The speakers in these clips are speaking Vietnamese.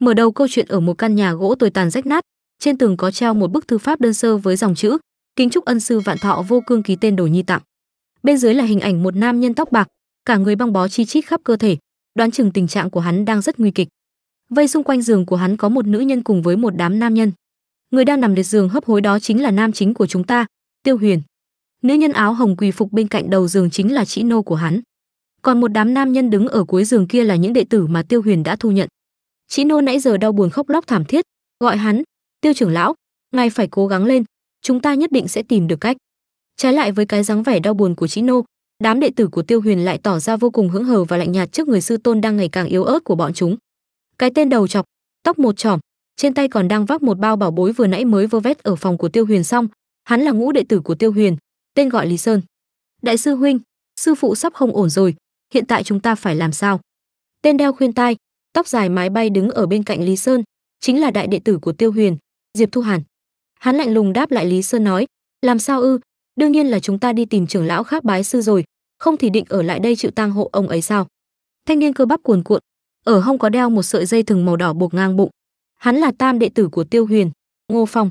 Mở đầu câu chuyện ở một căn nhà gỗ tồi tàn rách nát, trên tường có treo một bức thư pháp đơn sơ với dòng chữ: Kính chúc ân sư vạn thọ vô cương ký tên Đồ Nhi tặng. Bên dưới là hình ảnh một nam nhân tóc bạc, cả người băng bó chi chít khắp cơ thể, đoán chừng tình trạng của hắn đang rất nguy kịch. Vây xung quanh giường của hắn có một nữ nhân cùng với một đám nam nhân. Người đang nằm liệt giường hấp hối đó chính là nam chính của chúng ta, Tiêu Huyền. Nữ nhân áo hồng quỳ phục bên cạnh đầu giường chính là chị nô của hắn. Còn một đám nam nhân đứng ở cuối giường kia là những đệ tử mà Tiêu Huyền đã thu nhận. Chí Nô nãy giờ đau buồn khóc lóc thảm thiết, gọi hắn, "Tiêu trưởng lão, ngài phải cố gắng lên, chúng ta nhất định sẽ tìm được cách." Trái lại với cái dáng vẻ đau buồn của Chí Nô, đám đệ tử của Tiêu Huyền lại tỏ ra vô cùng hững hờ và lạnh nhạt trước người sư tôn đang ngày càng yếu ớt của bọn chúng. Cái tên đầu chọc, tóc một chỏm, trên tay còn đang vác một bao bảo bối vừa nãy mới vơ vét ở phòng của Tiêu Huyền xong, hắn là ngũ đệ tử của Tiêu Huyền, tên gọi Lý Sơn. "Đại sư huynh, sư phụ sắp không ổn rồi, hiện tại chúng ta phải làm sao?" Tên đeo khuyên tai, tóc dài mái bay đứng ở bên cạnh Lý Sơn, chính là đại đệ tử của Tiêu Huyền, Diệp Thu Hàn. Hắn lạnh lùng đáp lại Lý Sơn nói, làm sao ư, đương nhiên là chúng ta đi tìm trưởng lão khác bái sư rồi, không thì định ở lại đây chịu tang hộ ông ấy sao? Thanh niên cơ bắp cuồn cuộn, ở hông có đeo một sợi dây thừng màu đỏ buộc ngang bụng. Hắn là tam đệ tử của Tiêu Huyền, Ngô Phong.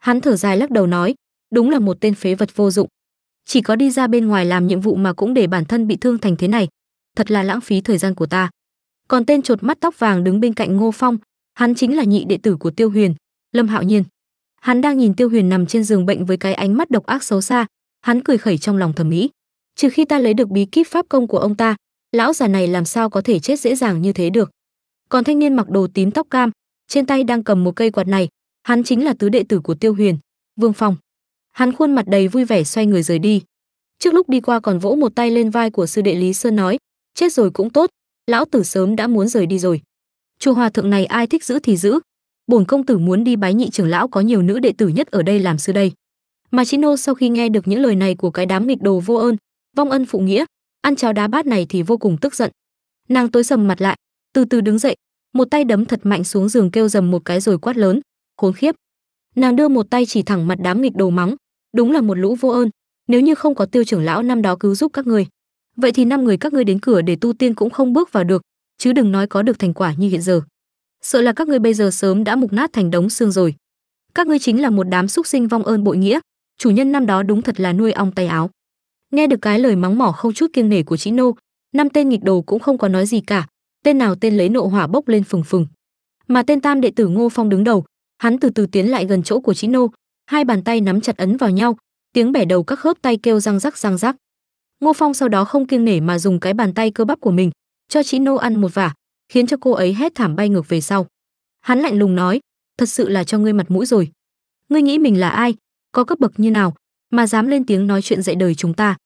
Hắn thở dài lắc đầu nói, đúng là một tên phế vật vô dụng. Chỉ có đi ra bên ngoài làm nhiệm vụ mà cũng để bản thân bị thương thành thế này, thật là lãng phí thời gian của ta còn tên chột mắt tóc vàng đứng bên cạnh ngô phong hắn chính là nhị đệ tử của tiêu huyền lâm hạo nhiên hắn đang nhìn tiêu huyền nằm trên giường bệnh với cái ánh mắt độc ác xấu xa hắn cười khẩy trong lòng thẩm mỹ trừ khi ta lấy được bí kíp pháp công của ông ta lão già này làm sao có thể chết dễ dàng như thế được còn thanh niên mặc đồ tím tóc cam trên tay đang cầm một cây quạt này hắn chính là tứ đệ tử của tiêu huyền vương phong hắn khuôn mặt đầy vui vẻ xoay người rời đi trước lúc đi qua còn vỗ một tay lên vai của sư đệ lý sơn nói chết rồi cũng tốt lão tử sớm đã muốn rời đi rồi chùa hòa thượng này ai thích giữ thì giữ bổn công tử muốn đi bái nhị trưởng lão có nhiều nữ đệ tử nhất ở đây làm sư đây mà chino sau khi nghe được những lời này của cái đám nghịch đồ vô ơn vong ân phụ nghĩa ăn cháo đá bát này thì vô cùng tức giận nàng tối sầm mặt lại từ từ đứng dậy một tay đấm thật mạnh xuống giường kêu dầm một cái rồi quát lớn khốn khiếp nàng đưa một tay chỉ thẳng mặt đám nghịch đồ mắng đúng là một lũ vô ơn nếu như không có tiêu trưởng lão năm đó cứu giúp các người vậy thì năm người các ngươi đến cửa để tu tiên cũng không bước vào được chứ đừng nói có được thành quả như hiện giờ sợ là các ngươi bây giờ sớm đã mục nát thành đống xương rồi các ngươi chính là một đám xúc sinh vong ơn bội nghĩa chủ nhân năm đó đúng thật là nuôi ong tay áo nghe được cái lời mắng mỏ không chút kiêng nể của chị nô năm tên nghịch đồ cũng không có nói gì cả tên nào tên lấy nộ hỏa bốc lên phừng phừng mà tên tam đệ tử ngô phong đứng đầu hắn từ từ tiến lại gần chỗ của chị nô hai bàn tay nắm chặt ấn vào nhau tiếng bẻ đầu các khớp tay kêu răng rắc răng rắc Ngô Phong sau đó không kiêng nể mà dùng cái bàn tay cơ bắp của mình cho chị Nô ăn một vả, khiến cho cô ấy hét thảm bay ngược về sau. Hắn lạnh lùng nói, thật sự là cho ngươi mặt mũi rồi. Ngươi nghĩ mình là ai, có cấp bậc như nào, mà dám lên tiếng nói chuyện dạy đời chúng ta.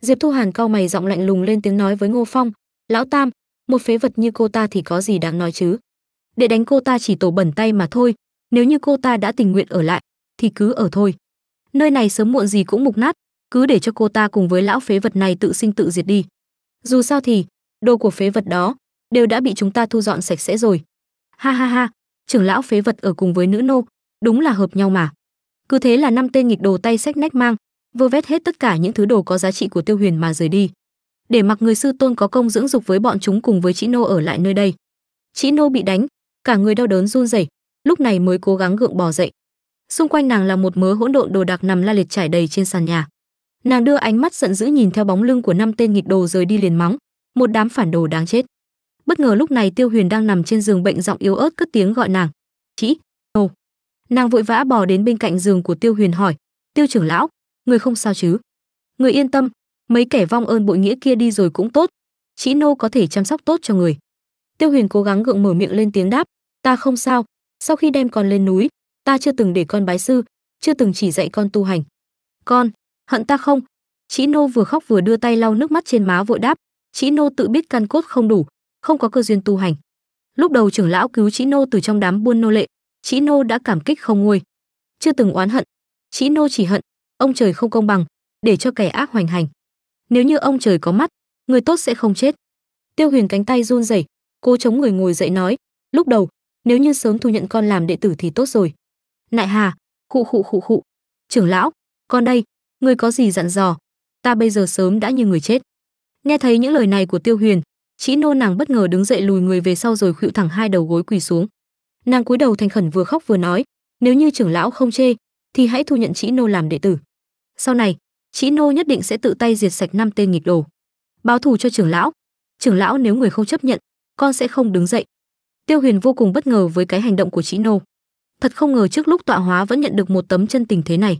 Diệp Thu Hàn cau mày giọng lạnh lùng lên tiếng nói với Ngô Phong, "Lão Tam, một phế vật như cô ta thì có gì đáng nói chứ? Để đánh cô ta chỉ tổ bẩn tay mà thôi, nếu như cô ta đã tình nguyện ở lại thì cứ ở thôi. Nơi này sớm muộn gì cũng mục nát, cứ để cho cô ta cùng với lão phế vật này tự sinh tự diệt đi. Dù sao thì, đồ của phế vật đó đều đã bị chúng ta thu dọn sạch sẽ rồi. Ha ha ha, trưởng lão phế vật ở cùng với nữ nô, đúng là hợp nhau mà. Cứ thế là năm tên nghịch đồ tay sách nách mang, vơ vét hết tất cả những thứ đồ có giá trị của Tiêu Huyền mà rời đi. Để mặc người sư tôn có công dưỡng dục với bọn chúng cùng với chị nô ở lại nơi đây. Chị nô bị đánh, cả người đau đớn run rẩy, lúc này mới cố gắng gượng bò dậy. Xung quanh nàng là một mớ hỗn độn đồ đạc nằm la liệt trải đầy trên sàn nhà nàng đưa ánh mắt giận dữ nhìn theo bóng lưng của năm tên nghịch đồ rời đi liền mắng một đám phản đồ đáng chết bất ngờ lúc này tiêu huyền đang nằm trên giường bệnh giọng yếu ớt cất tiếng gọi nàng chị ồ nàng vội vã bò đến bên cạnh giường của tiêu huyền hỏi tiêu trưởng lão người không sao chứ người yên tâm mấy kẻ vong ơn bội nghĩa kia đi rồi cũng tốt chị nô có thể chăm sóc tốt cho người tiêu huyền cố gắng gượng mở miệng lên tiếng đáp ta không sao sau khi đem con lên núi ta chưa từng để con bái sư chưa từng chỉ dạy con tu hành con hận ta không chị nô vừa khóc vừa đưa tay lau nước mắt trên má vội đáp chị nô tự biết căn cốt không đủ không có cơ duyên tu hành lúc đầu trưởng lão cứu chị nô từ trong đám buôn nô lệ chị nô đã cảm kích không nguôi chưa từng oán hận chị nô chỉ hận ông trời không công bằng để cho kẻ ác hoành hành nếu như ông trời có mắt người tốt sẽ không chết tiêu huyền cánh tay run rẩy cô chống người ngồi dậy nói lúc đầu nếu như sớm thu nhận con làm đệ tử thì tốt rồi nại hà khụ khụ khụ khụ trưởng lão con đây người có gì dặn dò ta bây giờ sớm đã như người chết nghe thấy những lời này của tiêu huyền chỉ nô nàng bất ngờ đứng dậy lùi người về sau rồi khuỵu thẳng hai đầu gối quỳ xuống nàng cúi đầu thành khẩn vừa khóc vừa nói nếu như trưởng lão không chê thì hãy thu nhận chỉ nô làm đệ tử sau này chỉ nô nhất định sẽ tự tay diệt sạch năm tên nghịch đồ báo thù cho trưởng lão trưởng lão nếu người không chấp nhận con sẽ không đứng dậy tiêu huyền vô cùng bất ngờ với cái hành động của chỉ nô thật không ngờ trước lúc tọa hóa vẫn nhận được một tấm chân tình thế này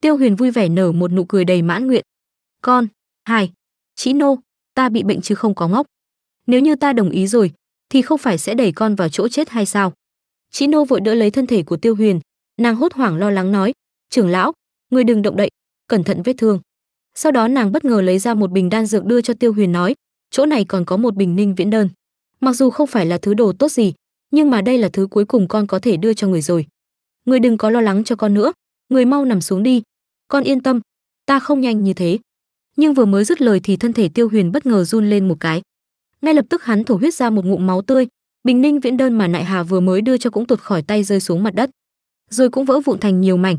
Tiêu Huyền vui vẻ nở một nụ cười đầy mãn nguyện. "Con, Hải, Chí Nô, ta bị bệnh chứ không có ngốc. Nếu như ta đồng ý rồi, thì không phải sẽ đẩy con vào chỗ chết hay sao?" Chí Nô vội đỡ lấy thân thể của Tiêu Huyền, nàng hốt hoảng lo lắng nói: "Trưởng lão, người đừng động đậy, cẩn thận vết thương." Sau đó nàng bất ngờ lấy ra một bình đan dược đưa cho Tiêu Huyền nói: "Chỗ này còn có một bình ninh viễn đơn. Mặc dù không phải là thứ đồ tốt gì, nhưng mà đây là thứ cuối cùng con có thể đưa cho người rồi. Người đừng có lo lắng cho con nữa, người mau nằm xuống đi, con yên tâm ta không nhanh như thế nhưng vừa mới dứt lời thì thân thể tiêu huyền bất ngờ run lên một cái ngay lập tức hắn thổ huyết ra một ngụm máu tươi bình ninh viễn đơn mà nại hà vừa mới đưa cho cũng tuột khỏi tay rơi xuống mặt đất rồi cũng vỡ vụn thành nhiều mảnh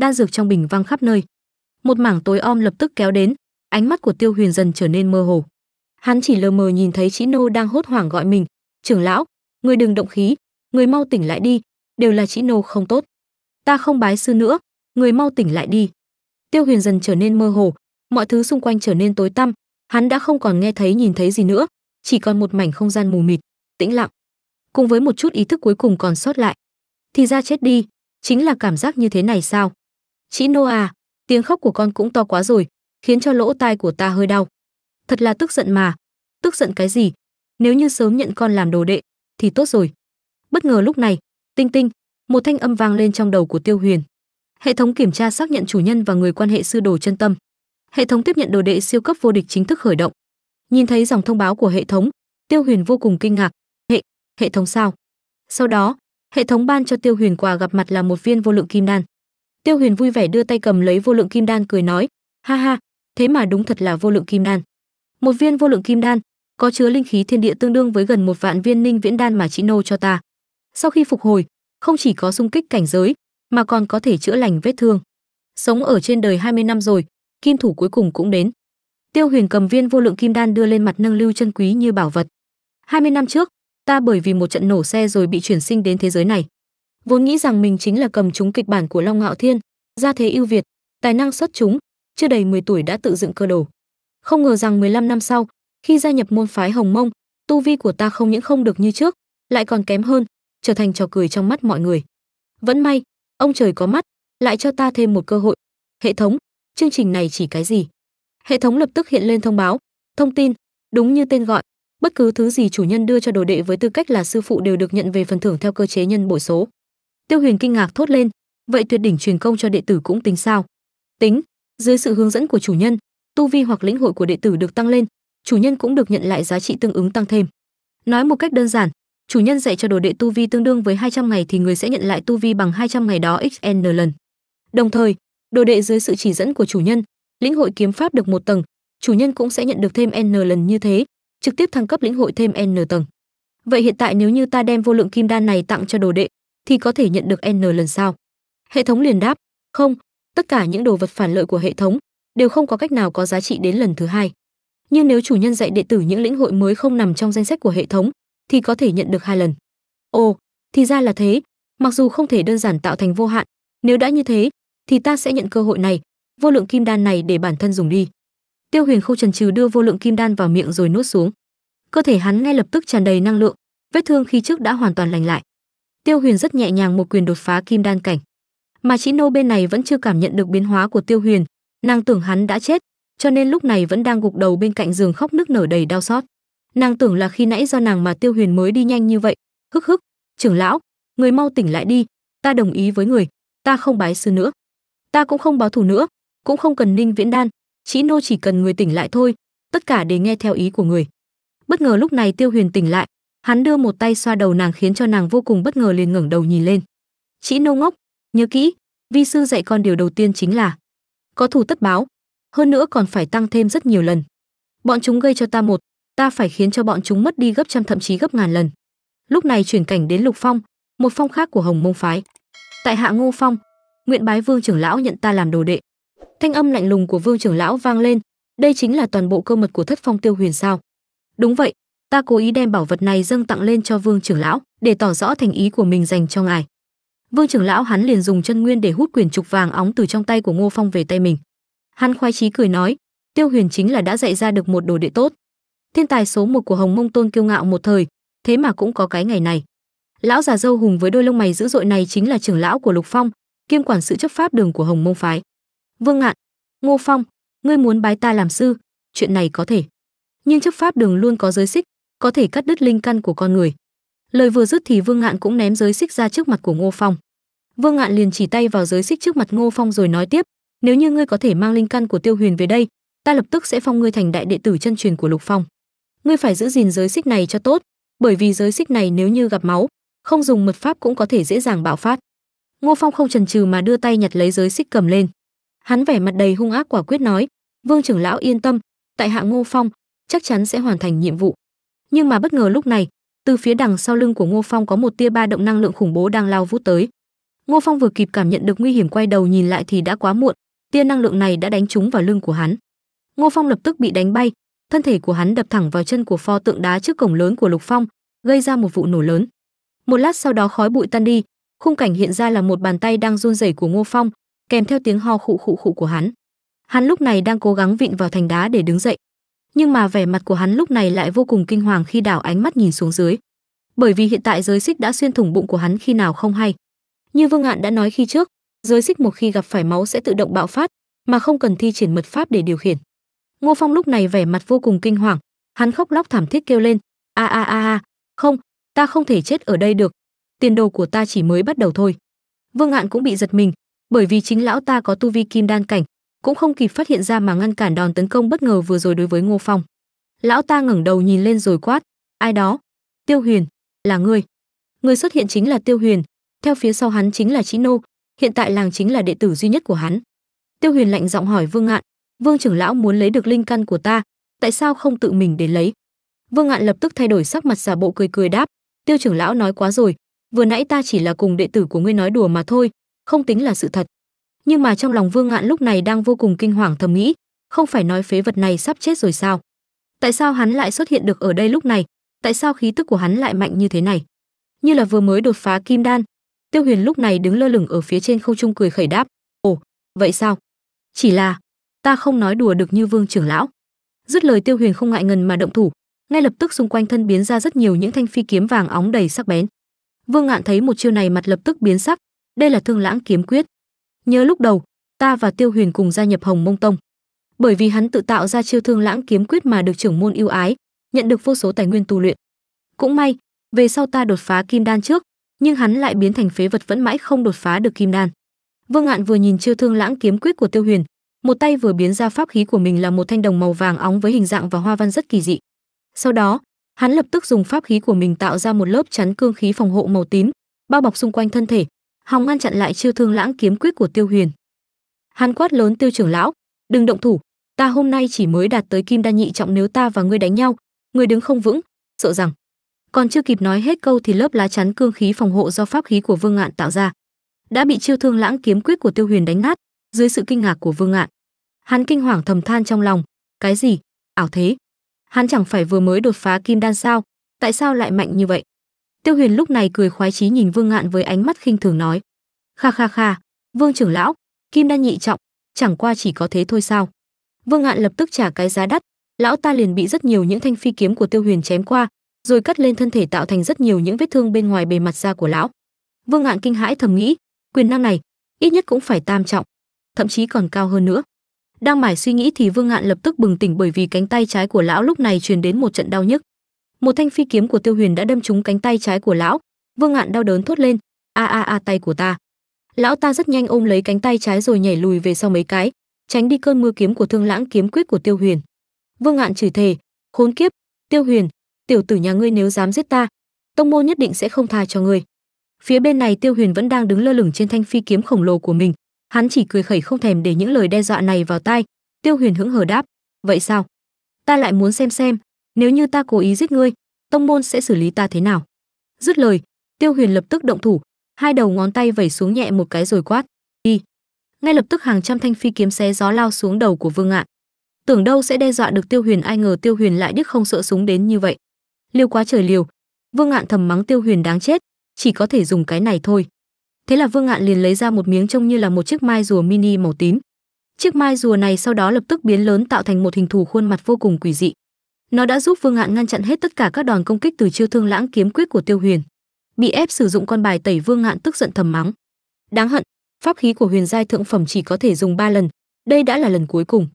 đan dược trong bình văng khắp nơi một mảng tối om lập tức kéo đến ánh mắt của tiêu huyền dần trở nên mơ hồ hắn chỉ lờ mờ nhìn thấy chị nô đang hốt hoảng gọi mình trưởng lão người đừng động khí người mau tỉnh lại đi đều là chị nô không tốt ta không bái sư nữa người mau tỉnh lại đi tiêu huyền dần trở nên mơ hồ mọi thứ xung quanh trở nên tối tăm hắn đã không còn nghe thấy nhìn thấy gì nữa chỉ còn một mảnh không gian mù mịt tĩnh lặng cùng với một chút ý thức cuối cùng còn sót lại thì ra chết đi chính là cảm giác như thế này sao chị Noah, à, tiếng khóc của con cũng to quá rồi khiến cho lỗ tai của ta hơi đau thật là tức giận mà tức giận cái gì nếu như sớm nhận con làm đồ đệ thì tốt rồi bất ngờ lúc này tinh tinh một thanh âm vang lên trong đầu của tiêu huyền hệ thống kiểm tra xác nhận chủ nhân và người quan hệ sư đồ chân tâm hệ thống tiếp nhận đồ đệ siêu cấp vô địch chính thức khởi động nhìn thấy dòng thông báo của hệ thống tiêu huyền vô cùng kinh ngạc hệ hệ thống sao sau đó hệ thống ban cho tiêu huyền quà gặp mặt là một viên vô lượng kim đan tiêu huyền vui vẻ đưa tay cầm lấy vô lượng kim đan cười nói ha ha thế mà đúng thật là vô lượng kim đan một viên vô lượng kim đan có chứa linh khí thiên địa tương đương với gần một vạn viên ninh viễn đan mà chị nô cho ta sau khi phục hồi không chỉ có sung kích cảnh giới mà còn có thể chữa lành vết thương. Sống ở trên đời 20 năm rồi, kim thủ cuối cùng cũng đến. Tiêu Huyền cầm viên vô lượng kim đan đưa lên mặt nâng lưu chân quý như bảo vật. 20 năm trước, ta bởi vì một trận nổ xe rồi bị chuyển sinh đến thế giới này. Vốn nghĩ rằng mình chính là cầm chúng kịch bản của Long Ngạo Thiên, gia thế ưu việt, tài năng xuất chúng, chưa đầy 10 tuổi đã tự dựng cơ đồ. Không ngờ rằng 15 năm sau, khi gia nhập môn phái Hồng Mông, tu vi của ta không những không được như trước, lại còn kém hơn, trở thành trò cười trong mắt mọi người. Vẫn may, Ông trời có mắt, lại cho ta thêm một cơ hội. Hệ thống, chương trình này chỉ cái gì? Hệ thống lập tức hiện lên thông báo, thông tin, đúng như tên gọi, bất cứ thứ gì chủ nhân đưa cho đồ đệ với tư cách là sư phụ đều được nhận về phần thưởng theo cơ chế nhân bội số. Tiêu Huyền kinh ngạc thốt lên, vậy tuyệt đỉnh truyền công cho đệ tử cũng tính sao? Tính, dưới sự hướng dẫn của chủ nhân, tu vi hoặc lĩnh hội của đệ tử được tăng lên, chủ nhân cũng được nhận lại giá trị tương ứng tăng thêm. Nói một cách đơn giản, chủ nhân dạy cho đồ đệ tu vi tương đương với 200 ngày thì người sẽ nhận lại tu vi bằng 200 ngày đó xn lần. Đồng thời, đồ đệ dưới sự chỉ dẫn của chủ nhân, lĩnh hội kiếm pháp được một tầng, chủ nhân cũng sẽ nhận được thêm n lần như thế, trực tiếp thăng cấp lĩnh hội thêm n tầng. Vậy hiện tại nếu như ta đem vô lượng kim đan này tặng cho đồ đệ thì có thể nhận được n lần sao? Hệ thống liền đáp, không, tất cả những đồ vật phản lợi của hệ thống đều không có cách nào có giá trị đến lần thứ hai. Nhưng nếu chủ nhân dạy đệ tử những lĩnh hội mới không nằm trong danh sách của hệ thống, thì có thể nhận được hai lần. Ồ, thì ra là thế, mặc dù không thể đơn giản tạo thành vô hạn, nếu đã như thế thì ta sẽ nhận cơ hội này, vô lượng kim đan này để bản thân dùng đi. Tiêu Huyền không chần chừ đưa vô lượng kim đan vào miệng rồi nuốt xuống. Cơ thể hắn ngay lập tức tràn đầy năng lượng, vết thương khi trước đã hoàn toàn lành lại. Tiêu Huyền rất nhẹ nhàng một quyền đột phá kim đan cảnh. Mà Chí Nô bên này vẫn chưa cảm nhận được biến hóa của Tiêu Huyền, nàng tưởng hắn đã chết, cho nên lúc này vẫn đang gục đầu bên cạnh giường khóc nức nở đầy đau xót nàng tưởng là khi nãy do nàng mà tiêu huyền mới đi nhanh như vậy hức hức trưởng lão người mau tỉnh lại đi ta đồng ý với người ta không bái sư nữa ta cũng không báo thù nữa cũng không cần ninh viễn đan chỉ nô chỉ cần người tỉnh lại thôi tất cả đều nghe theo ý của người bất ngờ lúc này tiêu huyền tỉnh lại hắn đưa một tay xoa đầu nàng khiến cho nàng vô cùng bất ngờ liền ngẩng đầu nhìn lên chỉ nô ngốc nhớ kỹ vi sư dạy con điều đầu tiên chính là có thù tất báo hơn nữa còn phải tăng thêm rất nhiều lần bọn chúng gây cho ta một ta phải khiến cho bọn chúng mất đi gấp trăm thậm chí gấp ngàn lần lúc này chuyển cảnh đến lục phong một phong khác của hồng mông phái tại hạ ngô phong nguyện bái vương trưởng lão nhận ta làm đồ đệ thanh âm lạnh lùng của vương trưởng lão vang lên đây chính là toàn bộ cơ mật của thất phong tiêu huyền sao đúng vậy ta cố ý đem bảo vật này dâng tặng lên cho vương trưởng lão để tỏ rõ thành ý của mình dành cho ngài vương trưởng lão hắn liền dùng chân nguyên để hút quyền trục vàng óng từ trong tay của ngô phong về tay mình hắn khoái chí cười nói tiêu huyền chính là đã dạy ra được một đồ đệ tốt thiên tài số một của hồng mông tôn kiêu ngạo một thời thế mà cũng có cái ngày này lão già dâu hùng với đôi lông mày dữ dội này chính là trưởng lão của lục phong kiêm quản sự chấp pháp đường của hồng mông phái vương ngạn ngô phong ngươi muốn bái ta làm sư chuyện này có thể nhưng chấp pháp đường luôn có giới xích có thể cắt đứt linh căn của con người lời vừa dứt thì vương ngạn cũng ném giới xích ra trước mặt của ngô phong vương ngạn liền chỉ tay vào giới xích trước mặt ngô phong rồi nói tiếp nếu như ngươi có thể mang linh căn của tiêu huyền về đây ta lập tức sẽ phong ngươi thành đại đệ tử chân truyền của lục phong ngươi phải giữ gìn giới xích này cho tốt, bởi vì giới xích này nếu như gặp máu, không dùng mật pháp cũng có thể dễ dàng bạo phát. Ngô Phong không chần chừ mà đưa tay nhặt lấy giới xích cầm lên. Hắn vẻ mặt đầy hung ác quả quyết nói, "Vương trưởng lão yên tâm, tại hạ Ngô Phong chắc chắn sẽ hoàn thành nhiệm vụ." Nhưng mà bất ngờ lúc này, từ phía đằng sau lưng của Ngô Phong có một tia ba động năng lượng khủng bố đang lao vút tới. Ngô Phong vừa kịp cảm nhận được nguy hiểm quay đầu nhìn lại thì đã quá muộn, tia năng lượng này đã đánh trúng vào lưng của hắn. Ngô Phong lập tức bị đánh bay, thân thể của hắn đập thẳng vào chân của pho tượng đá trước cổng lớn của lục phong gây ra một vụ nổ lớn một lát sau đó khói bụi tan đi khung cảnh hiện ra là một bàn tay đang run rẩy của ngô phong kèm theo tiếng ho khụ khụ khụ của hắn hắn lúc này đang cố gắng vịn vào thành đá để đứng dậy nhưng mà vẻ mặt của hắn lúc này lại vô cùng kinh hoàng khi đảo ánh mắt nhìn xuống dưới bởi vì hiện tại giới xích đã xuyên thủng bụng của hắn khi nào không hay như vương Ngạn đã nói khi trước giới xích một khi gặp phải máu sẽ tự động bạo phát mà không cần thi triển mật pháp để điều khiển ngô phong lúc này vẻ mặt vô cùng kinh hoàng hắn khóc lóc thảm thiết kêu lên a a a a không ta không thể chết ở đây được tiền đồ của ta chỉ mới bắt đầu thôi vương hạn cũng bị giật mình bởi vì chính lão ta có tu vi kim đan cảnh cũng không kịp phát hiện ra mà ngăn cản đòn tấn công bất ngờ vừa rồi đối với ngô phong lão ta ngẩng đầu nhìn lên rồi quát ai đó tiêu huyền là ngươi người xuất hiện chính là tiêu huyền theo phía sau hắn chính là Chí Nô, hiện tại làng chính là đệ tử duy nhất của hắn. Tiêu Huyền lạnh giọng hỏi Vương Ngạn, vương trưởng lão muốn lấy được linh căn của ta tại sao không tự mình đến lấy vương ngạn lập tức thay đổi sắc mặt giả bộ cười cười đáp tiêu trưởng lão nói quá rồi vừa nãy ta chỉ là cùng đệ tử của ngươi nói đùa mà thôi không tính là sự thật nhưng mà trong lòng vương ngạn lúc này đang vô cùng kinh hoàng thầm nghĩ không phải nói phế vật này sắp chết rồi sao tại sao hắn lại xuất hiện được ở đây lúc này tại sao khí tức của hắn lại mạnh như thế này như là vừa mới đột phá kim đan tiêu huyền lúc này đứng lơ lửng ở phía trên không trung cười khẩy đáp ồ vậy sao chỉ là ta không nói đùa được như vương trưởng lão dứt lời tiêu huyền không ngại ngần mà động thủ ngay lập tức xung quanh thân biến ra rất nhiều những thanh phi kiếm vàng óng đầy sắc bén vương ngạn thấy một chiêu này mặt lập tức biến sắc đây là thương lãng kiếm quyết nhớ lúc đầu ta và tiêu huyền cùng gia nhập hồng mông tông bởi vì hắn tự tạo ra chiêu thương lãng kiếm quyết mà được trưởng môn yêu ái nhận được vô số tài nguyên tu luyện cũng may về sau ta đột phá kim đan trước nhưng hắn lại biến thành phế vật vẫn mãi không đột phá được kim đan vương ngạn vừa nhìn chiêu thương lãng kiếm quyết của tiêu huyền một tay vừa biến ra pháp khí của mình là một thanh đồng màu vàng óng với hình dạng và hoa văn rất kỳ dị sau đó hắn lập tức dùng pháp khí của mình tạo ra một lớp chắn cương khí phòng hộ màu tím bao bọc xung quanh thân thể hòng ngăn chặn lại chiêu thương lãng kiếm quyết của tiêu huyền hắn quát lớn tiêu trưởng lão đừng động thủ ta hôm nay chỉ mới đạt tới kim đa nhị trọng nếu ta và ngươi đánh nhau ngươi đứng không vững sợ rằng còn chưa kịp nói hết câu thì lớp lá chắn cương khí phòng hộ do pháp khí của vương ngạn tạo ra đã bị chiêu thương lãng kiếm quyết của tiêu huyền đánh nát dưới sự kinh ngạc của Vương Ngạn. Hắn kinh hoàng thầm than trong lòng, cái gì? Ảo thế? Hắn chẳng phải vừa mới đột phá kim đan sao, tại sao lại mạnh như vậy? Tiêu Huyền lúc này cười khoái chí nhìn Vương Ngạn với ánh mắt khinh thường nói: "Kha kha kha, Vương trưởng lão, kim đan nhị trọng, chẳng qua chỉ có thế thôi sao?" Vương Ngạn lập tức trả cái giá đắt, lão ta liền bị rất nhiều những thanh phi kiếm của Tiêu Huyền chém qua, rồi cắt lên thân thể tạo thành rất nhiều những vết thương bên ngoài bề mặt da của lão. Vương Ngạn kinh hãi thầm nghĩ, quyền năng này ít nhất cũng phải tam trọng thậm chí còn cao hơn nữa đang mải suy nghĩ thì vương ngạn lập tức bừng tỉnh bởi vì cánh tay trái của lão lúc này truyền đến một trận đau nhức một thanh phi kiếm của tiêu huyền đã đâm trúng cánh tay trái của lão vương ngạn đau đớn thốt lên a a a tay của ta lão ta rất nhanh ôm lấy cánh tay trái rồi nhảy lùi về sau mấy cái tránh đi cơn mưa kiếm của thương lãng kiếm quyết của tiêu huyền vương ngạn chửi thề khốn kiếp tiêu huyền tiểu tử nhà ngươi nếu dám giết ta tông môn nhất định sẽ không tha cho ngươi phía bên này tiêu huyền vẫn đang đứng lơ lửng trên thanh phi kiếm khổng lồ của mình hắn chỉ cười khẩy không thèm để những lời đe dọa này vào tai tiêu huyền hững hờ đáp vậy sao ta lại muốn xem xem nếu như ta cố ý giết ngươi tông môn sẽ xử lý ta thế nào dứt lời tiêu huyền lập tức động thủ hai đầu ngón tay vẩy xuống nhẹ một cái rồi quát đi ngay lập tức hàng trăm thanh phi kiếm xé gió lao xuống đầu của vương ngạn tưởng đâu sẽ đe dọa được tiêu huyền ai ngờ tiêu huyền lại điếc không sợ súng đến như vậy liều quá trời liều vương ngạn thầm mắng tiêu huyền đáng chết chỉ có thể dùng cái này thôi thế là vương ngạn liền lấy ra một miếng trông như là một chiếc mai rùa mini màu tím chiếc mai rùa này sau đó lập tức biến lớn tạo thành một hình thù khuôn mặt vô cùng quỷ dị nó đã giúp vương ngạn ngăn chặn hết tất cả các đòn công kích từ chiêu thương lãng kiếm quyết của tiêu huyền bị ép sử dụng con bài tẩy vương ngạn tức giận thầm mắng đáng hận pháp khí của huyền giai thượng phẩm chỉ có thể dùng ba lần đây đã là lần cuối cùng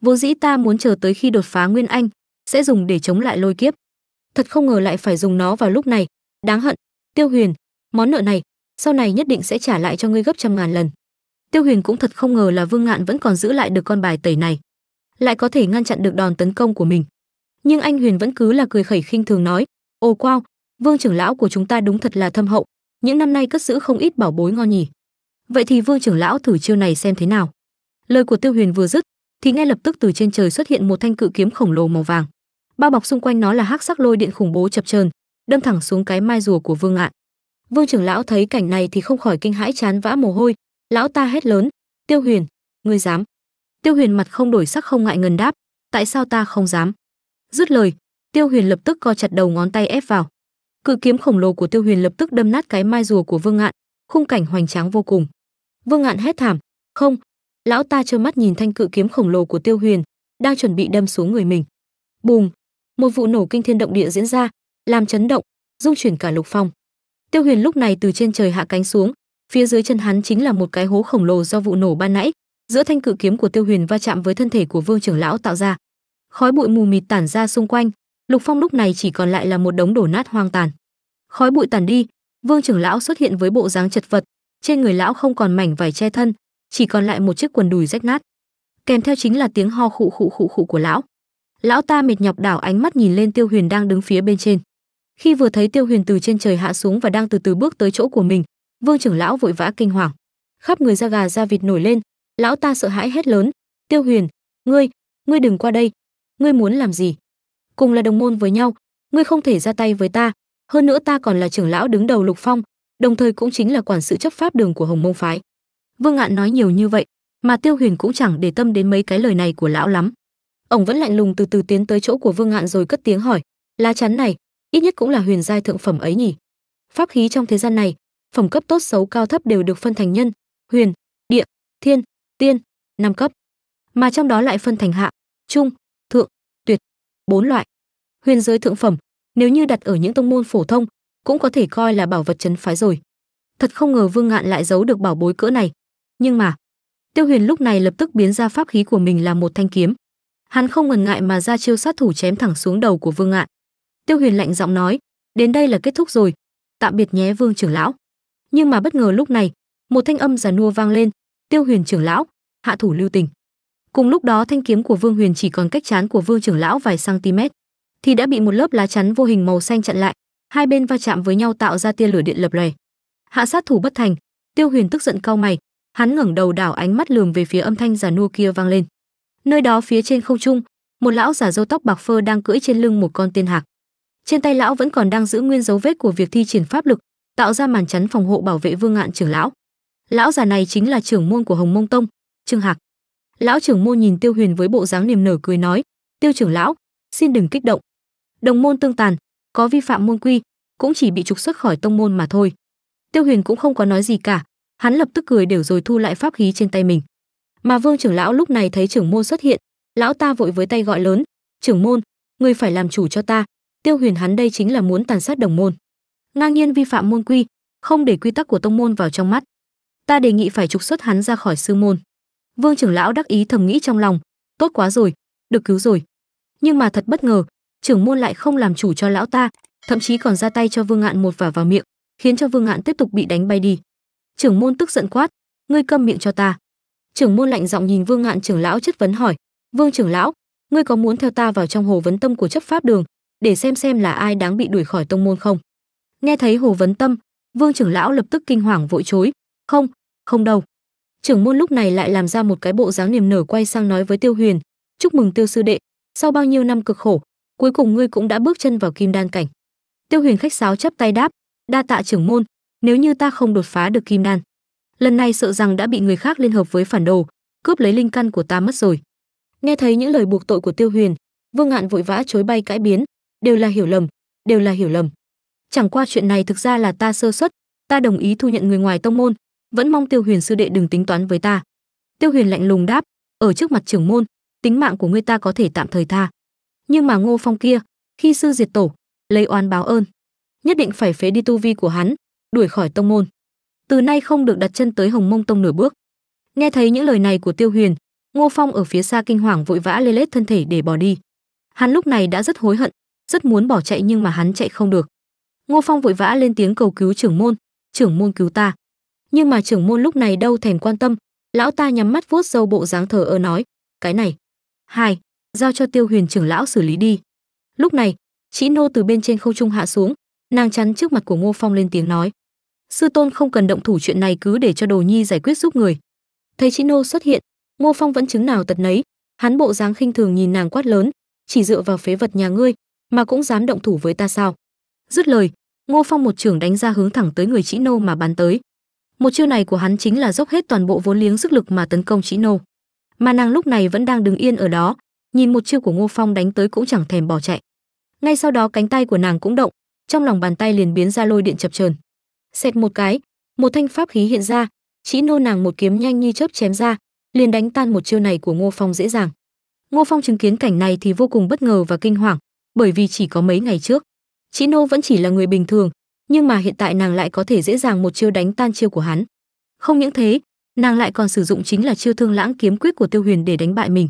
vốn dĩ ta muốn chờ tới khi đột phá nguyên anh sẽ dùng để chống lại lôi kiếp thật không ngờ lại phải dùng nó vào lúc này đáng hận tiêu huyền món nợ này sau này nhất định sẽ trả lại cho ngươi gấp trăm ngàn lần tiêu huyền cũng thật không ngờ là vương ngạn vẫn còn giữ lại được con bài tẩy này lại có thể ngăn chặn được đòn tấn công của mình nhưng anh huyền vẫn cứ là cười khẩy khinh thường nói ồ quao vương trưởng lão của chúng ta đúng thật là thâm hậu những năm nay cất giữ không ít bảo bối ngon nhỉ vậy thì vương trưởng lão thử chiêu này xem thế nào lời của tiêu huyền vừa dứt thì ngay lập tức từ trên trời xuất hiện một thanh cự kiếm khổng lồ màu vàng bao bọc xung quanh nó là hắc sắc lôi điện khủng bố chập chờn đâm thẳng xuống cái mai rùa của vương ngạn Vương trưởng lão thấy cảnh này thì không khỏi kinh hãi chán vã mồ hôi, lão ta hét lớn, "Tiêu Huyền, ngươi dám?" Tiêu Huyền mặt không đổi sắc không ngại ngần đáp, "Tại sao ta không dám?" Dứt lời, Tiêu Huyền lập tức co chặt đầu ngón tay ép vào. Cự kiếm khổng lồ của Tiêu Huyền lập tức đâm nát cái mai rùa của Vương Ngạn, khung cảnh hoành tráng vô cùng. Vương Ngạn hét thảm, "Không!" Lão ta trơ mắt nhìn thanh cự kiếm khổng lồ của Tiêu Huyền, đang chuẩn bị đâm xuống người mình. Bùng, một vụ nổ kinh thiên động địa diễn ra, làm chấn động, rung chuyển cả Lục Phong. Tiêu Huyền lúc này từ trên trời hạ cánh xuống, phía dưới chân hắn chính là một cái hố khổng lồ do vụ nổ ban nãy, giữa thanh cự kiếm của Tiêu Huyền va chạm với thân thể của Vương trưởng lão tạo ra. Khói bụi mù mịt tản ra xung quanh, Lục Phong lúc này chỉ còn lại là một đống đổ nát hoang tàn. Khói bụi tản đi, Vương trưởng lão xuất hiện với bộ dáng chật vật, trên người lão không còn mảnh vải che thân, chỉ còn lại một chiếc quần đùi rách nát. Kèm theo chính là tiếng ho khụ khụ khụ khụ của lão. Lão ta mệt nhọc đảo ánh mắt nhìn lên Tiêu Huyền đang đứng phía bên trên khi vừa thấy tiêu huyền từ trên trời hạ xuống và đang từ từ bước tới chỗ của mình vương trưởng lão vội vã kinh hoàng khắp người da gà da vịt nổi lên lão ta sợ hãi hết lớn tiêu huyền ngươi ngươi đừng qua đây ngươi muốn làm gì cùng là đồng môn với nhau ngươi không thể ra tay với ta hơn nữa ta còn là trưởng lão đứng đầu lục phong đồng thời cũng chính là quản sự chấp pháp đường của hồng mông phái vương ngạn nói nhiều như vậy mà tiêu huyền cũng chẳng để tâm đến mấy cái lời này của lão lắm ông vẫn lạnh lùng từ từ tiến tới chỗ của vương ngạn rồi cất tiếng hỏi lá chắn này ít nhất cũng là huyền giai thượng phẩm ấy nhỉ pháp khí trong thế gian này phẩm cấp tốt xấu cao thấp đều được phân thành nhân huyền địa thiên tiên năm cấp mà trong đó lại phân thành hạ trung thượng tuyệt bốn loại huyền giới thượng phẩm nếu như đặt ở những tông môn phổ thông cũng có thể coi là bảo vật chấn phái rồi thật không ngờ vương ngạn lại giấu được bảo bối cỡ này nhưng mà tiêu huyền lúc này lập tức biến ra pháp khí của mình là một thanh kiếm hắn không ngần ngại mà ra chiêu sát thủ chém thẳng xuống đầu của vương ngạn Tiêu Huyền lạnh giọng nói, đến đây là kết thúc rồi, tạm biệt nhé Vương trưởng lão. Nhưng mà bất ngờ lúc này, một thanh âm già nua vang lên, "Tiêu Huyền trưởng lão, hạ thủ lưu tình." Cùng lúc đó thanh kiếm của Vương Huyền chỉ còn cách chán của Vương trưởng lão vài cm, thì đã bị một lớp lá chắn vô hình màu xanh chặn lại, hai bên va chạm với nhau tạo ra tia lửa điện lập lòe. Hạ sát thủ bất thành, Tiêu Huyền tức giận cau mày, hắn ngẩng đầu đảo ánh mắt lườm về phía âm thanh già nua kia vang lên. Nơi đó phía trên không trung, một lão giả râu tóc bạc phơ đang cưỡi trên lưng một con tiên hạc trên tay lão vẫn còn đang giữ nguyên dấu vết của việc thi triển pháp lực tạo ra màn chắn phòng hộ bảo vệ vương ngạn trưởng lão lão già này chính là trưởng môn của hồng mông tông trương hạc lão trưởng môn nhìn tiêu huyền với bộ dáng niềm nở cười nói tiêu trưởng lão xin đừng kích động đồng môn tương tàn có vi phạm môn quy cũng chỉ bị trục xuất khỏi tông môn mà thôi tiêu huyền cũng không có nói gì cả hắn lập tức cười đều rồi thu lại pháp khí trên tay mình mà vương trưởng lão lúc này thấy trưởng môn xuất hiện lão ta vội với tay gọi lớn trưởng môn người phải làm chủ cho ta tiêu huyền hắn đây chính là muốn tàn sát đồng môn ngang nhiên vi phạm môn quy không để quy tắc của tông môn vào trong mắt ta đề nghị phải trục xuất hắn ra khỏi sư môn vương trưởng lão đắc ý thầm nghĩ trong lòng tốt quá rồi được cứu rồi nhưng mà thật bất ngờ trưởng môn lại không làm chủ cho lão ta thậm chí còn ra tay cho vương ngạn một vả vào miệng khiến cho vương ngạn tiếp tục bị đánh bay đi trưởng môn tức giận quát ngươi câm miệng cho ta trưởng môn lạnh giọng nhìn vương ngạn trưởng lão chất vấn hỏi vương trưởng lão ngươi có muốn theo ta vào trong hồ vấn tâm của chấp pháp đường để xem xem là ai đáng bị đuổi khỏi tông môn không. Nghe thấy Hồ Vấn Tâm, Vương trưởng lão lập tức kinh hoàng vội chối, "Không, không đâu." Trưởng môn lúc này lại làm ra một cái bộ dáng niềm nở quay sang nói với Tiêu Huyền, "Chúc mừng Tiêu sư đệ, sau bao nhiêu năm cực khổ, cuối cùng ngươi cũng đã bước chân vào kim đan cảnh." Tiêu Huyền khách sáo chắp tay đáp, "Đa tạ trưởng môn, nếu như ta không đột phá được kim đan, lần này sợ rằng đã bị người khác liên hợp với phản đồ, cướp lấy linh căn của ta mất rồi." Nghe thấy những lời buộc tội của Tiêu Huyền, Vương Ngạn vội vã chối bay cãi biến, đều là hiểu lầm, đều là hiểu lầm. Chẳng qua chuyện này thực ra là ta sơ suất, ta đồng ý thu nhận người ngoài tông môn, vẫn mong Tiêu Huyền sư đệ đừng tính toán với ta. Tiêu Huyền lạnh lùng đáp, ở trước mặt trưởng môn, tính mạng của ngươi ta có thể tạm thời tha. Nhưng mà Ngô Phong kia, khi sư diệt tổ, lấy oán báo ơn, nhất định phải phế đi tu vi của hắn, đuổi khỏi tông môn. Từ nay không được đặt chân tới Hồng Mông tông nửa bước. Nghe thấy những lời này của Tiêu Huyền, Ngô Phong ở phía xa kinh hoàng vội vã lê lết thân thể để bỏ đi. Hắn lúc này đã rất hối hận, rất muốn bỏ chạy nhưng mà hắn chạy không được. Ngô Phong vội vã lên tiếng cầu cứu trưởng môn, "Trưởng môn cứu ta." Nhưng mà trưởng môn lúc này đâu thèm quan tâm, lão ta nhắm mắt vuốt râu bộ dáng thờ ơ nói, "Cái này, hai, giao cho Tiêu Huyền trưởng lão xử lý đi." Lúc này, Chỉ Nô từ bên trên không trung hạ xuống, nàng chắn trước mặt của Ngô Phong lên tiếng nói, "Sư tôn không cần động thủ chuyện này cứ để cho Đồ Nhi giải quyết giúp người." Thấy Chỉ Nô xuất hiện, Ngô Phong vẫn chứng nào tật nấy, hắn bộ dáng khinh thường nhìn nàng quát lớn, "Chỉ dựa vào phế vật nhà ngươi, mà cũng dám động thủ với ta sao dứt lời ngô phong một trưởng đánh ra hướng thẳng tới người chỉ nô mà bắn tới một chiêu này của hắn chính là dốc hết toàn bộ vốn liếng sức lực mà tấn công chỉ nô mà nàng lúc này vẫn đang đứng yên ở đó nhìn một chiêu của ngô phong đánh tới cũng chẳng thèm bỏ chạy ngay sau đó cánh tay của nàng cũng động trong lòng bàn tay liền biến ra lôi điện chập chờn xẹt một cái một thanh pháp khí hiện ra chỉ nô nàng một kiếm nhanh như chớp chém ra liền đánh tan một chiêu này của ngô phong dễ dàng ngô phong chứng kiến cảnh này thì vô cùng bất ngờ và kinh hoàng bởi vì chỉ có mấy ngày trước, chị nô vẫn chỉ là người bình thường, nhưng mà hiện tại nàng lại có thể dễ dàng một chiêu đánh tan chiêu của hắn. Không những thế, nàng lại còn sử dụng chính là chiêu Thương Lãng kiếm quyết của Tiêu Huyền để đánh bại mình.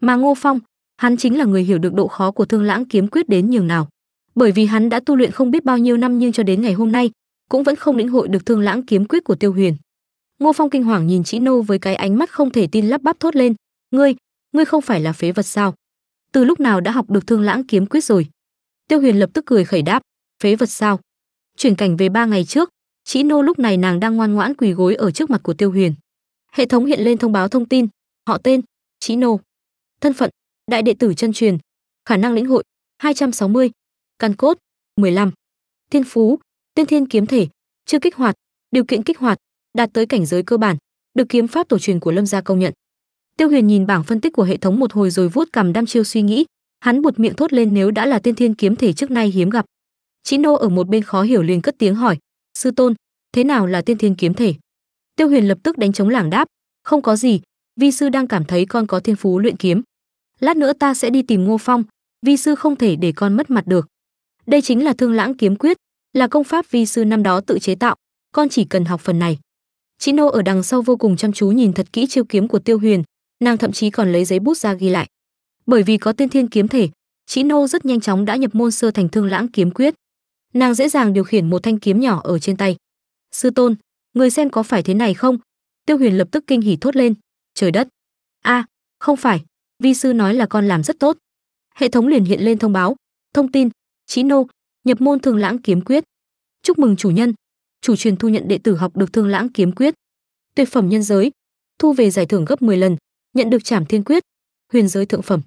Mà Ngô Phong, hắn chính là người hiểu được độ khó của Thương Lãng kiếm quyết đến nhường nào, bởi vì hắn đã tu luyện không biết bao nhiêu năm nhưng cho đến ngày hôm nay, cũng vẫn không lĩnh hội được Thương Lãng kiếm quyết của Tiêu Huyền. Ngô Phong kinh hoàng nhìn chị nô với cái ánh mắt không thể tin lắp bắp thốt lên, "Ngươi, ngươi không phải là phế vật sao?" từ lúc nào đã học được thương lãng kiếm quyết rồi tiêu huyền lập tức cười khẩy đáp phế vật sao chuyển cảnh về ba ngày trước chỉ nô lúc này nàng đang ngoan ngoãn quỳ gối ở trước mặt của tiêu huyền hệ thống hiện lên thông báo thông tin họ tên chỉ nô thân phận đại đệ tử chân truyền khả năng lĩnh hội 260, căn cốt 15, thiên phú tiên thiên kiếm thể chưa kích hoạt điều kiện kích hoạt đạt tới cảnh giới cơ bản được kiếm pháp tổ truyền của lâm gia công nhận Tiêu Huyền nhìn bảng phân tích của hệ thống một hồi rồi vuốt cằm đăm chiêu suy nghĩ, hắn buột miệng thốt lên nếu đã là tiên thiên kiếm thể trước nay hiếm gặp. Chí Nô ở một bên khó hiểu liền cất tiếng hỏi, "Sư tôn, thế nào là tiên thiên kiếm thể?" Tiêu Huyền lập tức đánh trống lảng đáp, "Không có gì, vi sư đang cảm thấy con có thiên phú luyện kiếm. Lát nữa ta sẽ đi tìm Ngô Phong, vi sư không thể để con mất mặt được." Đây chính là Thương Lãng kiếm quyết, là công pháp vi sư năm đó tự chế tạo, con chỉ cần học phần này. Chí Nô ở đằng sau vô cùng chăm chú nhìn thật kỹ chiêu kiếm của Tiêu Huyền, nàng thậm chí còn lấy giấy bút ra ghi lại bởi vì có tiên thiên kiếm thể chị nô rất nhanh chóng đã nhập môn sơ thành thương lãng kiếm quyết nàng dễ dàng điều khiển một thanh kiếm nhỏ ở trên tay sư tôn người xem có phải thế này không tiêu huyền lập tức kinh hỉ thốt lên trời đất a không phải vi sư nói là con làm rất tốt hệ thống liền hiện lên thông báo thông tin chị nô nhập môn thương lãng kiếm quyết chúc mừng chủ nhân chủ truyền thu nhận đệ tử học được thương lãng kiếm quyết tuyệt phẩm nhân giới thu về giải thưởng gấp 10 lần nhận được Trảm Thiên Quyết, huyền giới thượng phẩm.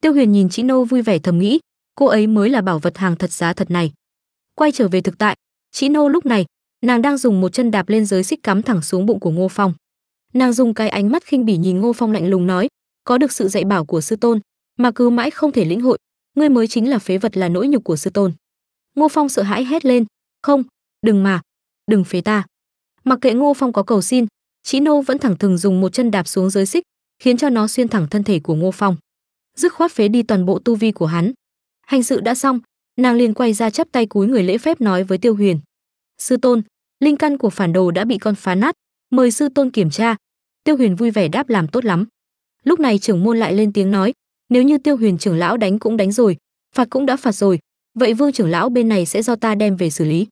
Tiêu Huyền nhìn Chí Nô vui vẻ thầm nghĩ, cô ấy mới là bảo vật hàng thật giá thật này. Quay trở về thực tại, Chí Nô lúc này, nàng đang dùng một chân đạp lên giới xích cắm thẳng xuống bụng của Ngô Phong. Nàng dùng cái ánh mắt khinh bỉ nhìn Ngô Phong lạnh lùng nói, có được sự dạy bảo của sư tôn, mà cứ mãi không thể lĩnh hội, ngươi mới chính là phế vật là nỗi nhục của sư tôn. Ngô Phong sợ hãi hét lên, "Không, đừng mà, đừng phế ta." Mặc kệ Ngô Phong có cầu xin, Chí Nô vẫn thẳng thừng dùng một chân đạp xuống giới xích, khiến cho nó xuyên thẳng thân thể của Ngô Phong, dứt khoát phế đi toàn bộ tu vi của hắn. Hành sự đã xong, nàng liền quay ra chắp tay cúi người lễ phép nói với Tiêu Huyền: "Sư tôn, linh căn của phản đồ đã bị con phá nát, mời sư tôn kiểm tra." Tiêu Huyền vui vẻ đáp làm tốt lắm. Lúc này trưởng môn lại lên tiếng nói: "Nếu như Tiêu Huyền trưởng lão đánh cũng đánh rồi, phạt cũng đã phạt rồi, vậy Vương trưởng lão bên này sẽ do ta đem về xử lý."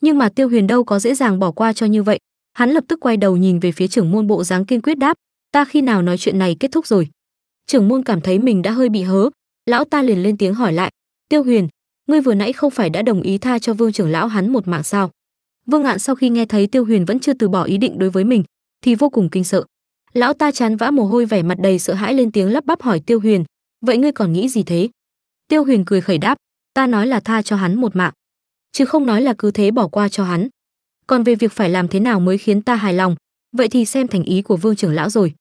Nhưng mà Tiêu Huyền đâu có dễ dàng bỏ qua cho như vậy, hắn lập tức quay đầu nhìn về phía trưởng môn bộ dáng kiên quyết đáp: ta khi nào nói chuyện này kết thúc rồi trưởng môn cảm thấy mình đã hơi bị hớ lão ta liền lên tiếng hỏi lại tiêu huyền ngươi vừa nãy không phải đã đồng ý tha cho vương trưởng lão hắn một mạng sao vương ngạn sau khi nghe thấy tiêu huyền vẫn chưa từ bỏ ý định đối với mình thì vô cùng kinh sợ lão ta chán vã mồ hôi vẻ mặt đầy sợ hãi lên tiếng lắp bắp hỏi tiêu huyền vậy ngươi còn nghĩ gì thế tiêu huyền cười khẩy đáp ta nói là tha cho hắn một mạng chứ không nói là cứ thế bỏ qua cho hắn còn về việc phải làm thế nào mới khiến ta hài lòng vậy thì xem thành ý của vương trưởng lão rồi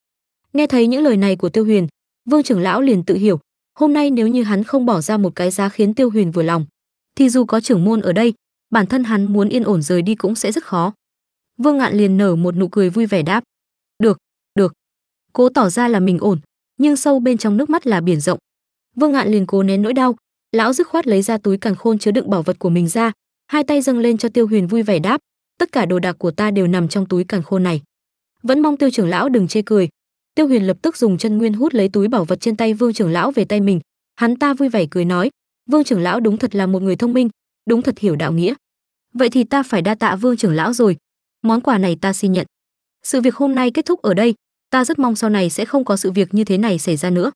nghe thấy những lời này của tiêu huyền vương trưởng lão liền tự hiểu hôm nay nếu như hắn không bỏ ra một cái giá khiến tiêu huyền vừa lòng thì dù có trưởng môn ở đây bản thân hắn muốn yên ổn rời đi cũng sẽ rất khó vương ngạn liền nở một nụ cười vui vẻ đáp được được cố tỏ ra là mình ổn nhưng sâu bên trong nước mắt là biển rộng vương ngạn liền cố nén nỗi đau lão dứt khoát lấy ra túi càn khôn chứa đựng bảo vật của mình ra hai tay dâng lên cho tiêu huyền vui vẻ đáp tất cả đồ đạc của ta đều nằm trong túi càn khôn này vẫn mong tiêu trưởng lão đừng chê cười tiêu huyền lập tức dùng chân nguyên hút lấy túi bảo vật trên tay vương trưởng lão về tay mình hắn ta vui vẻ cười nói vương trưởng lão đúng thật là một người thông minh đúng thật hiểu đạo nghĩa vậy thì ta phải đa tạ vương trưởng lão rồi món quà này ta xin nhận sự việc hôm nay kết thúc ở đây ta rất mong sau này sẽ không có sự việc như thế này xảy ra nữa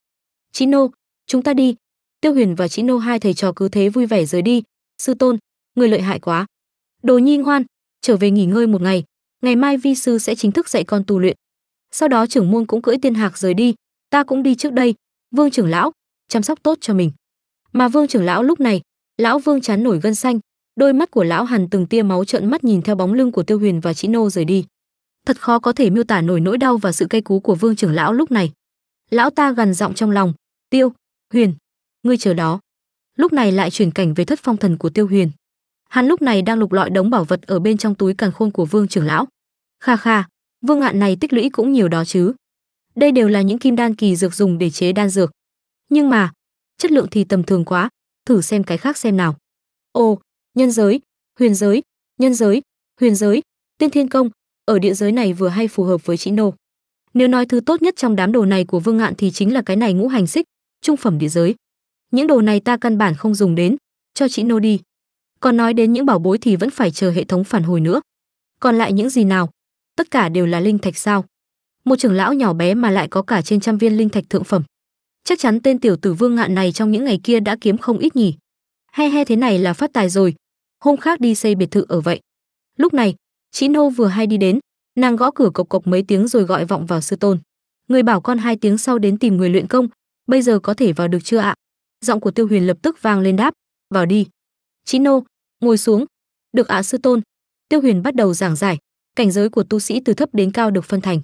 chị nô chúng ta đi tiêu huyền và chị nô hai thầy trò cứ thế vui vẻ rời đi sư tôn người lợi hại quá đồ nhi ngoan trở về nghỉ ngơi một ngày ngày mai vi sư sẽ chính thức dạy con tu luyện sau đó trưởng môn cũng cưỡi tiên hạc rời đi ta cũng đi trước đây vương trưởng lão chăm sóc tốt cho mình mà vương trưởng lão lúc này lão vương chán nổi gân xanh đôi mắt của lão hằn từng tia máu trợn mắt nhìn theo bóng lưng của tiêu huyền và chị nô rời đi thật khó có thể miêu tả nổi nỗi đau và sự cay cú của vương trưởng lão lúc này lão ta gằn giọng trong lòng tiêu huyền ngươi chờ đó lúc này lại chuyển cảnh về thất phong thần của tiêu huyền hắn lúc này đang lục lọi đống bảo vật ở bên trong túi càn khôn của vương trưởng lão kha kha vương hạn này tích lũy cũng nhiều đó chứ đây đều là những kim đan kỳ dược dùng để chế đan dược nhưng mà chất lượng thì tầm thường quá thử xem cái khác xem nào ô nhân giới huyền giới nhân giới huyền giới tiên thiên công ở địa giới này vừa hay phù hợp với chị nô nếu nói thứ tốt nhất trong đám đồ này của vương ngạn thì chính là cái này ngũ hành xích trung phẩm địa giới những đồ này ta căn bản không dùng đến cho chị nô đi còn nói đến những bảo bối thì vẫn phải chờ hệ thống phản hồi nữa còn lại những gì nào tất cả đều là linh thạch sao một trưởng lão nhỏ bé mà lại có cả trên trăm viên linh thạch thượng phẩm chắc chắn tên tiểu tử vương ngạn này trong những ngày kia đã kiếm không ít nhỉ he he thế này là phát tài rồi hôm khác đi xây biệt thự ở vậy lúc này chị nô vừa hay đi đến nàng gõ cửa cộc cộc mấy tiếng rồi gọi vọng vào sư tôn người bảo con hai tiếng sau đến tìm người luyện công bây giờ có thể vào được chưa ạ giọng của tiêu huyền lập tức vang lên đáp vào đi chị nô ngồi xuống được ạ sư tôn tiêu huyền bắt đầu giảng giải cảnh giới của tu sĩ từ thấp đến cao được phân thành.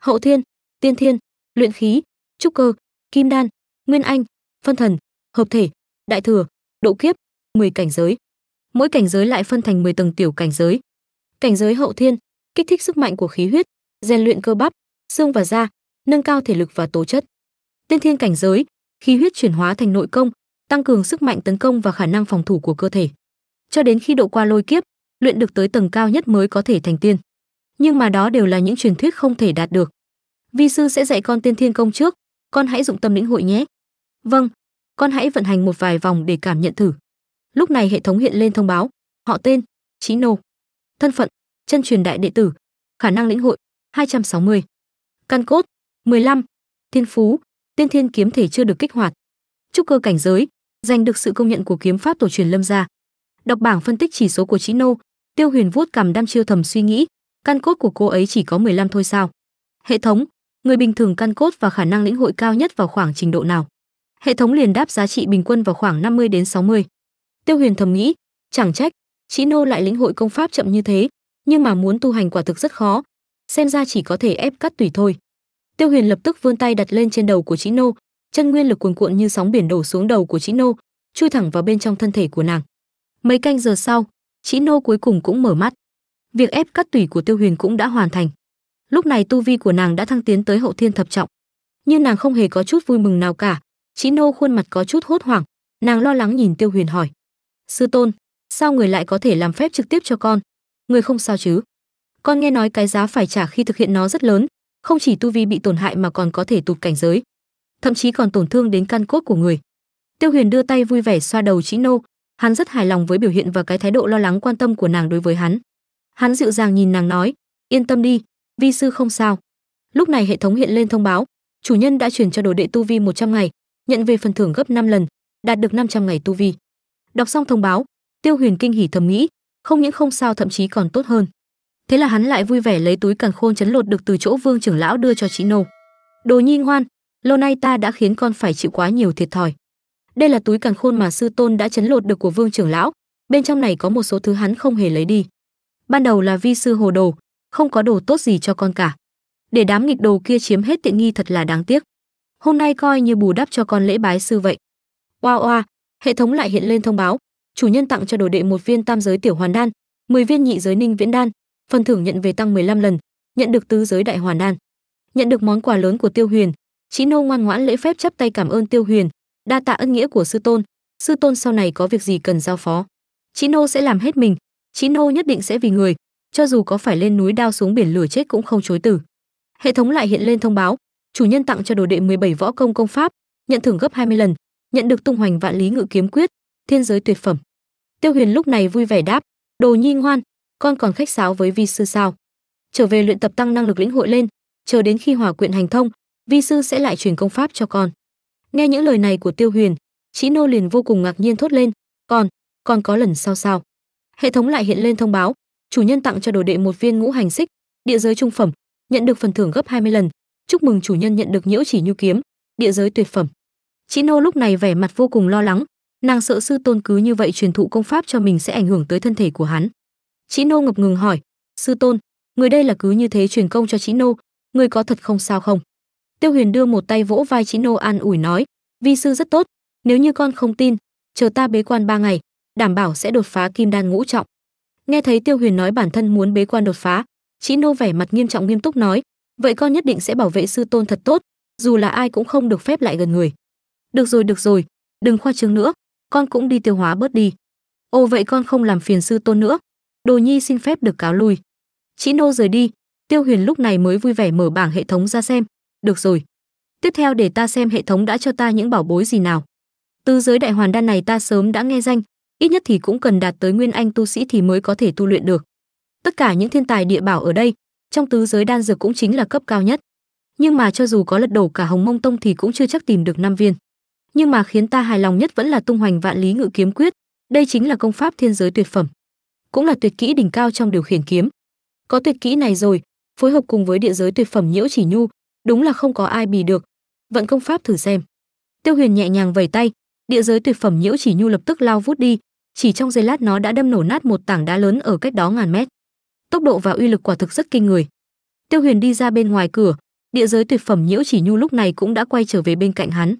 Hậu thiên, tiên thiên, luyện khí, trúc cơ, kim đan, nguyên anh, phân thần, hợp thể, đại thừa, độ kiếp, 10 cảnh giới. Mỗi cảnh giới lại phân thành 10 tầng tiểu cảnh giới. Cảnh giới hậu thiên, kích thích sức mạnh của khí huyết, rèn luyện cơ bắp, xương và da, nâng cao thể lực và tố chất. Tiên thiên cảnh giới, khí huyết chuyển hóa thành nội công, tăng cường sức mạnh tấn công và khả năng phòng thủ của cơ thể. Cho đến khi độ qua lôi kiếp, luyện được tới tầng cao nhất mới có thể thành tiên nhưng mà đó đều là những truyền thuyết không thể đạt được. Vi sư sẽ dạy con tiên thiên công trước, con hãy dụng tâm lĩnh hội nhé. Vâng, con hãy vận hành một vài vòng để cảm nhận thử. Lúc này hệ thống hiện lên thông báo, họ tên, Chí nô, thân phận, chân truyền đại đệ tử, khả năng lĩnh hội 260, căn cốt 15, thiên phú, tiên thiên kiếm thể chưa được kích hoạt. Chúc cơ cảnh giới, giành được sự công nhận của kiếm pháp tổ truyền Lâm gia. Đọc bảng phân tích chỉ số của Chí Nô, Tiêu Huyền vuốt cằm đăm chiêu thầm suy nghĩ, căn cốt của cô ấy chỉ có 15 thôi sao? Hệ thống, người bình thường căn cốt và khả năng lĩnh hội cao nhất vào khoảng trình độ nào? Hệ thống liền đáp giá trị bình quân vào khoảng 50 đến 60. Tiêu Huyền thầm nghĩ, chẳng trách, Chí Nô lại lĩnh hội công pháp chậm như thế, nhưng mà muốn tu hành quả thực rất khó, xem ra chỉ có thể ép cắt tùy thôi. Tiêu Huyền lập tức vươn tay đặt lên trên đầu của Chí Nô, chân nguyên lực cuồn cuộn như sóng biển đổ xuống đầu của Chí Nô, chui thẳng vào bên trong thân thể của nàng. Mấy canh giờ sau, Chí Nô cuối cùng cũng mở mắt việc ép cắt tủy của tiêu huyền cũng đã hoàn thành lúc này tu vi của nàng đã thăng tiến tới hậu thiên thập trọng nhưng nàng không hề có chút vui mừng nào cả chị nô khuôn mặt có chút hốt hoảng nàng lo lắng nhìn tiêu huyền hỏi sư tôn sao người lại có thể làm phép trực tiếp cho con người không sao chứ con nghe nói cái giá phải trả khi thực hiện nó rất lớn không chỉ tu vi bị tổn hại mà còn có thể tụt cảnh giới thậm chí còn tổn thương đến căn cốt của người tiêu huyền đưa tay vui vẻ xoa đầu chị nô hắn rất hài lòng với biểu hiện và cái thái độ lo lắng quan tâm của nàng đối với hắn Hắn dịu dàng nhìn nàng nói, yên tâm đi, vi sư không sao. Lúc này hệ thống hiện lên thông báo, chủ nhân đã chuyển cho đồ đệ tu vi 100 ngày, nhận về phần thưởng gấp 5 lần, đạt được 500 ngày tu vi. Đọc xong thông báo, Tiêu Huyền kinh hỉ thầm nghĩ, không những không sao thậm chí còn tốt hơn. Thế là hắn lại vui vẻ lấy túi càn khôn chấn lột được từ chỗ Vương trưởng lão đưa cho chị Nô. Đồ nhi ngoan, lâu nay ta đã khiến con phải chịu quá nhiều thiệt thòi. Đây là túi càn khôn mà sư tôn đã chấn lột được của Vương trưởng lão, bên trong này có một số thứ hắn không hề lấy đi ban đầu là vi sư hồ đồ không có đồ tốt gì cho con cả để đám nghịch đồ kia chiếm hết tiện nghi thật là đáng tiếc hôm nay coi như bù đắp cho con lễ bái sư vậy oa oa hệ thống lại hiện lên thông báo chủ nhân tặng cho đồ đệ một viên tam giới tiểu hoàn đan 10 viên nhị giới ninh viễn đan phần thưởng nhận về tăng 15 lần nhận được tứ giới đại hoàn đan nhận được món quà lớn của tiêu huyền trí nô ngoan ngoãn lễ phép chắp tay cảm ơn tiêu huyền đa tạ ân nghĩa của sư tôn sư tôn sau này có việc gì cần giao phó trí nô sẽ làm hết mình Chí Nô nhất định sẽ vì người cho dù có phải lên núi đao xuống biển lửa chết cũng không chối từ hệ thống lại hiện lên thông báo chủ nhân tặng cho đồ đệ 17 võ công công pháp nhận thưởng gấp 20 lần nhận được tung hoành vạn lý ngự kiếm quyết thiên giới tuyệt phẩm tiêu huyền lúc này vui vẻ đáp đồ nhi ngoan con còn khách sáo với vi sư sao trở về luyện tập tăng năng lực lĩnh hội lên chờ đến khi hòa quyện hành thông vi sư sẽ lại truyền công pháp cho con nghe những lời này của tiêu huyền Chí nô liền vô cùng ngạc nhiên thốt lên còn còn có lần sau sao hệ thống lại hiện lên thông báo chủ nhân tặng cho đồ đệ một viên ngũ hành xích địa giới trung phẩm nhận được phần thưởng gấp 20 lần chúc mừng chủ nhân nhận được nhiễu chỉ nhu kiếm địa giới tuyệt phẩm chị nô lúc này vẻ mặt vô cùng lo lắng nàng sợ sư tôn cứ như vậy truyền thụ công pháp cho mình sẽ ảnh hưởng tới thân thể của hắn chị nô ngập ngừng hỏi sư tôn người đây là cứ như thế truyền công cho chị nô người có thật không sao không tiêu huyền đưa một tay vỗ vai chị nô an ủi nói vi sư rất tốt nếu như con không tin chờ ta bế quan ba ngày đảm bảo sẽ đột phá kim đan ngũ trọng. Nghe thấy Tiêu Huyền nói bản thân muốn bế quan đột phá, Chí Nô vẻ mặt nghiêm trọng nghiêm túc nói, vậy con nhất định sẽ bảo vệ sư tôn thật tốt, dù là ai cũng không được phép lại gần người. Được rồi, được rồi, đừng khoa trương nữa, con cũng đi tiêu hóa bớt đi. Ồ vậy con không làm phiền sư tôn nữa. Đồ Nhi xin phép được cáo lui. Chí Nô rời đi, Tiêu Huyền lúc này mới vui vẻ mở bảng hệ thống ra xem. Được rồi. Tiếp theo để ta xem hệ thống đã cho ta những bảo bối gì nào. Từ giới đại hoàn đan này ta sớm đã nghe danh, ít nhất thì cũng cần đạt tới nguyên anh tu sĩ thì mới có thể tu luyện được. Tất cả những thiên tài địa bảo ở đây, trong tứ giới đan dược cũng chính là cấp cao nhất. Nhưng mà cho dù có lật đổ cả Hồng Mông Tông thì cũng chưa chắc tìm được năm viên. Nhưng mà khiến ta hài lòng nhất vẫn là tung hoành vạn lý ngự kiếm quyết, đây chính là công pháp thiên giới tuyệt phẩm, cũng là tuyệt kỹ đỉnh cao trong điều khiển kiếm. Có tuyệt kỹ này rồi, phối hợp cùng với địa giới tuyệt phẩm nhiễu chỉ nhu, đúng là không có ai bì được. Vận công pháp thử xem. Tiêu Huyền nhẹ nhàng vẩy tay, địa giới tuyệt phẩm nhiễu chỉ nhu lập tức lao vút đi, chỉ trong giây lát nó đã đâm nổ nát một tảng đá lớn ở cách đó ngàn mét tốc độ và uy lực quả thực rất kinh người tiêu huyền đi ra bên ngoài cửa địa giới tuyệt phẩm nhiễu chỉ nhu lúc này cũng đã quay trở về bên cạnh hắn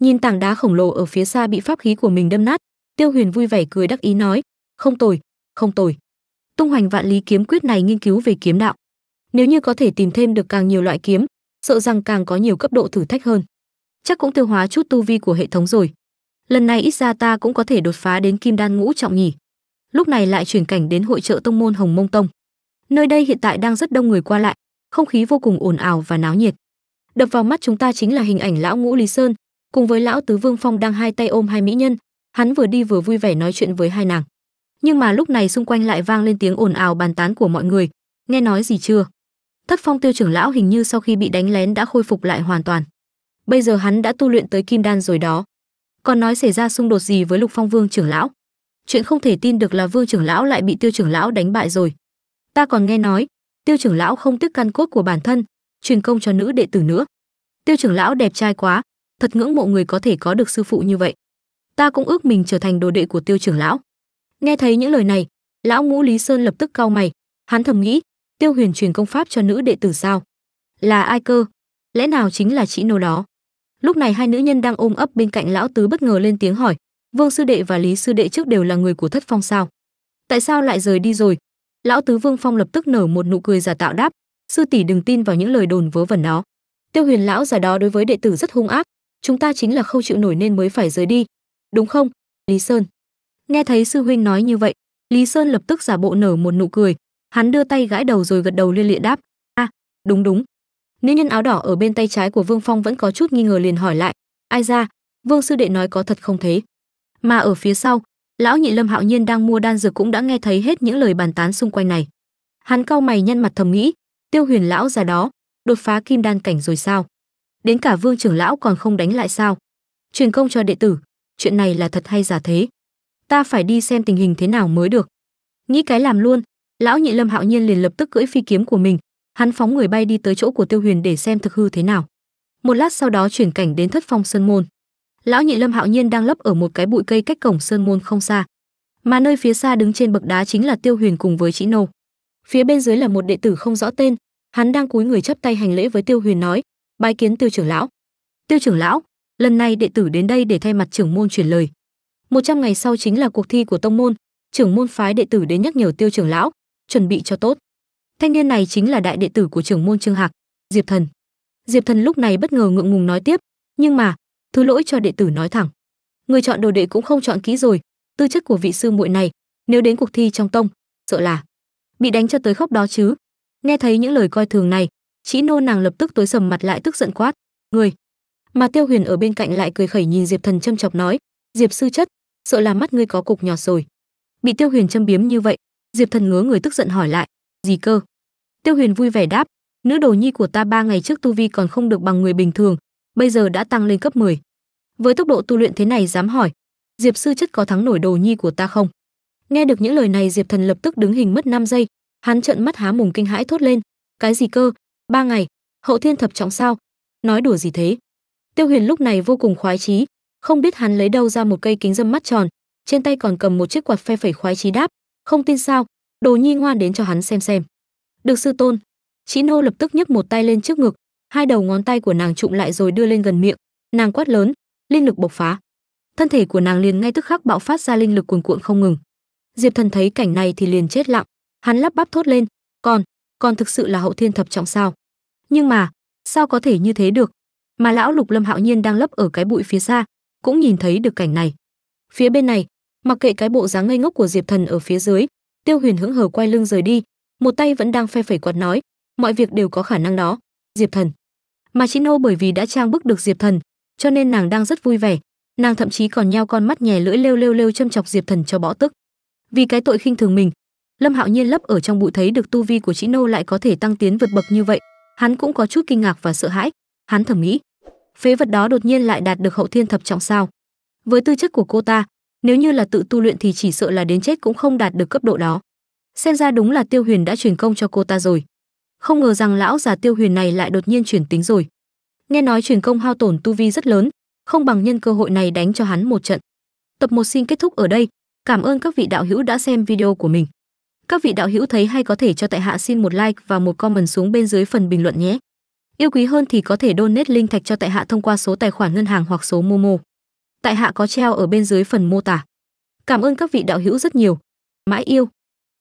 nhìn tảng đá khổng lồ ở phía xa bị pháp khí của mình đâm nát tiêu huyền vui vẻ cười đắc ý nói không tồi không tồi tung hoành vạn lý kiếm quyết này nghiên cứu về kiếm đạo nếu như có thể tìm thêm được càng nhiều loại kiếm sợ rằng càng có nhiều cấp độ thử thách hơn chắc cũng tiêu hóa chút tu vi của hệ thống rồi lần này ít ra ta cũng có thể đột phá đến kim đan ngũ trọng nhỉ lúc này lại chuyển cảnh đến hội trợ tông môn hồng mông tông nơi đây hiện tại đang rất đông người qua lại không khí vô cùng ồn ào và náo nhiệt đập vào mắt chúng ta chính là hình ảnh lão ngũ lý sơn cùng với lão tứ vương phong đang hai tay ôm hai mỹ nhân hắn vừa đi vừa vui vẻ nói chuyện với hai nàng nhưng mà lúc này xung quanh lại vang lên tiếng ồn ào bàn tán của mọi người nghe nói gì chưa thất phong tiêu trưởng lão hình như sau khi bị đánh lén đã khôi phục lại hoàn toàn bây giờ hắn đã tu luyện tới kim đan rồi đó còn nói xảy ra xung đột gì với lục phong vương trưởng lão chuyện không thể tin được là vương trưởng lão lại bị tiêu trưởng lão đánh bại rồi ta còn nghe nói tiêu trưởng lão không tiếc căn cốt của bản thân truyền công cho nữ đệ tử nữa tiêu trưởng lão đẹp trai quá thật ngưỡng mộ người có thể có được sư phụ như vậy ta cũng ước mình trở thành đồ đệ của tiêu trưởng lão nghe thấy những lời này lão ngũ lý sơn lập tức cau mày hắn thầm nghĩ tiêu huyền truyền công pháp cho nữ đệ tử sao là ai cơ lẽ nào chính là chị nô đó Lúc này hai nữ nhân đang ôm ấp bên cạnh lão tứ bất ngờ lên tiếng hỏi, "Vương sư đệ và Lý sư đệ trước đều là người của thất phong sao? Tại sao lại rời đi rồi?" Lão tứ Vương Phong lập tức nở một nụ cười giả tạo đáp, "Sư tỷ đừng tin vào những lời đồn vớ vẩn đó. Tiêu Huyền lão già đó đối với đệ tử rất hung ác, chúng ta chính là không chịu nổi nên mới phải rời đi, đúng không?" Lý Sơn. Nghe thấy sư huynh nói như vậy, Lý Sơn lập tức giả bộ nở một nụ cười, hắn đưa tay gãi đầu rồi gật đầu liên lịa đáp, "A, à, đúng đúng, Nữ nhân áo đỏ ở bên tay trái của Vương Phong vẫn có chút nghi ngờ liền hỏi lại, "Ai ra, Vương sư đệ nói có thật không thế?" Mà ở phía sau, lão nhị Lâm Hạo Nhiên đang mua đan dược cũng đã nghe thấy hết những lời bàn tán xung quanh này. Hắn cau mày nhăn mặt thầm nghĩ, Tiêu Huyền lão già đó, đột phá kim đan cảnh rồi sao? Đến cả Vương trưởng lão còn không đánh lại sao? Truyền công cho đệ tử, chuyện này là thật hay giả thế? Ta phải đi xem tình hình thế nào mới được. Nghĩ cái làm luôn, lão nhị Lâm Hạo Nhiên liền lập tức cưỡi phi kiếm của mình, hắn phóng người bay đi tới chỗ của tiêu huyền để xem thực hư thế nào một lát sau đó chuyển cảnh đến thất phong sơn môn lão nhị lâm hạo nhiên đang lấp ở một cái bụi cây cách cổng sơn môn không xa mà nơi phía xa đứng trên bậc đá chính là tiêu huyền cùng với chị nô phía bên dưới là một đệ tử không rõ tên hắn đang cúi người chấp tay hành lễ với tiêu huyền nói bái kiến tiêu trưởng lão tiêu trưởng lão lần này đệ tử đến đây để thay mặt trưởng môn chuyển lời một trăm ngày sau chính là cuộc thi của tông môn trưởng môn phái đệ tử đến nhắc nhở tiêu trưởng lão chuẩn bị cho tốt thanh niên này chính là đại đệ tử của trưởng môn trương hạc diệp thần diệp thần lúc này bất ngờ ngượng ngùng nói tiếp nhưng mà thứ lỗi cho đệ tử nói thẳng người chọn đồ đệ cũng không chọn kỹ rồi tư chất của vị sư muội này nếu đến cuộc thi trong tông sợ là bị đánh cho tới khóc đó chứ nghe thấy những lời coi thường này chị nô nàng lập tức tối sầm mặt lại tức giận quát người mà tiêu huyền ở bên cạnh lại cười khẩy nhìn diệp thần châm chọc nói diệp sư chất sợ là mắt ngươi có cục nhọt rồi bị tiêu huyền châm biếm như vậy diệp thần ngứa người tức giận hỏi lại gì cơ Tiêu Huyền vui vẻ đáp, nữ đồ nhi của ta ba ngày trước tu vi còn không được bằng người bình thường, bây giờ đã tăng lên cấp 10. Với tốc độ tu luyện thế này dám hỏi, Diệp sư chất có thắng nổi đồ nhi của ta không? Nghe được những lời này Diệp Thần lập tức đứng hình mất 5 giây, hắn trợn mắt há mồm kinh hãi thốt lên, cái gì cơ? Ba ngày, hậu thiên thập trọng sao? Nói đùa gì thế? Tiêu Huyền lúc này vô cùng khoái chí, không biết hắn lấy đâu ra một cây kính dâm mắt tròn, trên tay còn cầm một chiếc quạt phe phẩy khoái chí đáp, không tin sao? Đồ nhi ngoan đến cho hắn xem xem được sư tôn chị nô lập tức nhấc một tay lên trước ngực hai đầu ngón tay của nàng trụm lại rồi đưa lên gần miệng nàng quát lớn linh lực bộc phá thân thể của nàng liền ngay tức khắc bạo phát ra linh lực cuồn cuộn không ngừng diệp thần thấy cảnh này thì liền chết lặng hắn lắp bắp thốt lên còn còn thực sự là hậu thiên thập trọng sao nhưng mà sao có thể như thế được mà lão lục lâm hạo nhiên đang lấp ở cái bụi phía xa cũng nhìn thấy được cảnh này phía bên này mặc kệ cái bộ dáng ngây ngốc của diệp thần ở phía dưới tiêu huyền hững hờ quay lưng rời đi một tay vẫn đang phe phẩy quạt nói, mọi việc đều có khả năng đó, Diệp Thần. Mà chị nô bởi vì đã trang bức được Diệp Thần, cho nên nàng đang rất vui vẻ, nàng thậm chí còn nhao con mắt nhè lưỡi lêu lêu lêu châm chọc Diệp Thần cho bõ tức. Vì cái tội khinh thường mình, Lâm Hạo Nhiên lấp ở trong bụi thấy được tu vi của chị Nô lại có thể tăng tiến vượt bậc như vậy, hắn cũng có chút kinh ngạc và sợ hãi, hắn thẩm nghĩ, phế vật đó đột nhiên lại đạt được hậu thiên thập trọng sao? Với tư chất của cô ta, nếu như là tự tu luyện thì chỉ sợ là đến chết cũng không đạt được cấp độ đó xem ra đúng là tiêu huyền đã truyền công cho cô ta rồi không ngờ rằng lão già tiêu huyền này lại đột nhiên chuyển tính rồi nghe nói truyền công hao tổn tu vi rất lớn không bằng nhân cơ hội này đánh cho hắn một trận tập một xin kết thúc ở đây cảm ơn các vị đạo hữu đã xem video của mình các vị đạo hữu thấy hay có thể cho tại hạ xin một like và một comment xuống bên dưới phần bình luận nhé yêu quý hơn thì có thể donate linh thạch cho tại hạ thông qua số tài khoản ngân hàng hoặc số momo tại hạ có treo ở bên dưới phần mô tả cảm ơn các vị đạo hữu rất nhiều mãi yêu